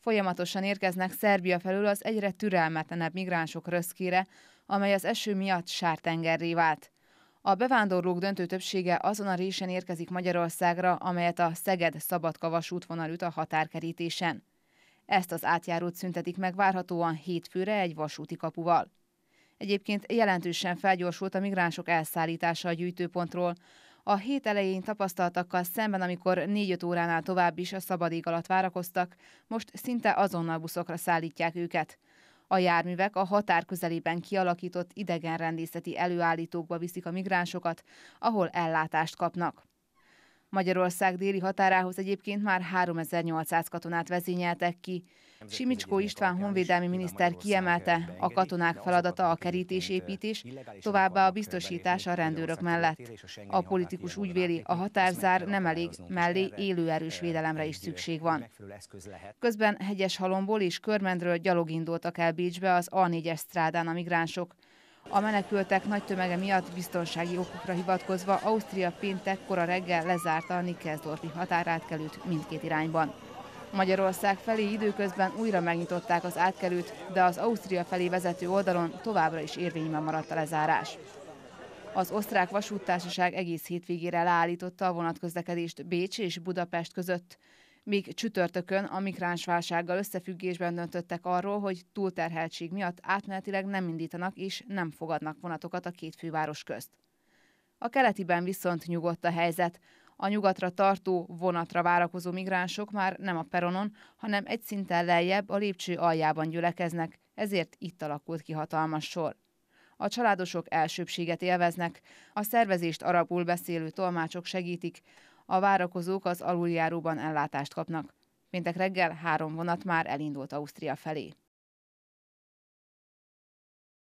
Folyamatosan érkeznek Szerbia felül az egyre türelmetlenebb migránsok röszkére, amely az eső miatt sártengerré vált. A bevándorlók döntő többsége azon a résen érkezik Magyarországra, amelyet a Szeged-Szabadkavas útvonal üt a határkerítésen. Ezt az átjárót szüntetik meg várhatóan hétfőre egy vasúti kapuval. Egyébként jelentősen felgyorsult a migránsok elszállítása a gyűjtőpontról, a hét elején tapasztaltakkal szemben, amikor 4-5 óránál tovább is a ég alatt várakoztak, most szinte azonnal buszokra szállítják őket. A járművek a határ közelében kialakított idegenrendészeti előállítókba viszik a migránsokat, ahol ellátást kapnak. Magyarország déli határához egyébként már 3800 katonát vezényeltek ki. Simicskó István honvédelmi miniszter kiemelte, a katonák feladata a kerítésépítés, továbbá a biztosítás a rendőrök mellett. A politikus úgy véli, a határzár nem elég, mellé élő eh, erős védelemre is szükség van. Közben hegyes halomból és körmendről gyalog indultak el Bécsbe az A4-es strádán a migránsok. A menekültek nagy tömege miatt biztonsági okokra hivatkozva Ausztria péntek kora reggel lezárta a Nikkelsdorfi határátkelőt mindkét irányban. Magyarország felé időközben újra megnyitották az átkelőt, de az Ausztria felé vezető oldalon továbbra is érvényben maradt a lezárás. Az osztrák vasúttársaság egész hétvégére leállította a vonatközlekedést Bécs és Budapest között míg csütörtökön a migráns válsággal összefüggésben döntöttek arról, hogy túlterheltség miatt átmenetileg nem indítanak és nem fogadnak vonatokat a két főváros közt. A keletiben viszont nyugodt a helyzet. A nyugatra tartó vonatra várakozó migránsok már nem a peronon, hanem egy szinten lejjebb a lépcső aljában gyülekeznek, ezért itt alakult ki hatalmas sor. A családosok elsőbséget élveznek, a szervezést arabul beszélő tolmácsok segítik, a várakozók az aluljáróban ellátást kapnak. Péntek reggel három vonat már elindult Ausztria felé.